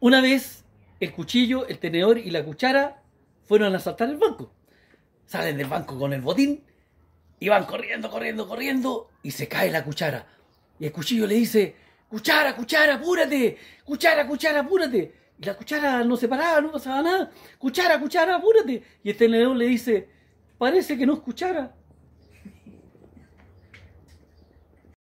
Una vez el cuchillo, el tenedor y la cuchara fueron a asaltar el banco. Salen del banco con el botín y van corriendo, corriendo, corriendo y se cae la cuchara. Y el cuchillo le dice, cuchara, cuchara, apúrate, cuchara, cuchara, apúrate. Y la cuchara no se paraba, no pasaba nada. Cuchara, cuchara, apúrate. Y el tenedor le dice, parece que no es cuchara,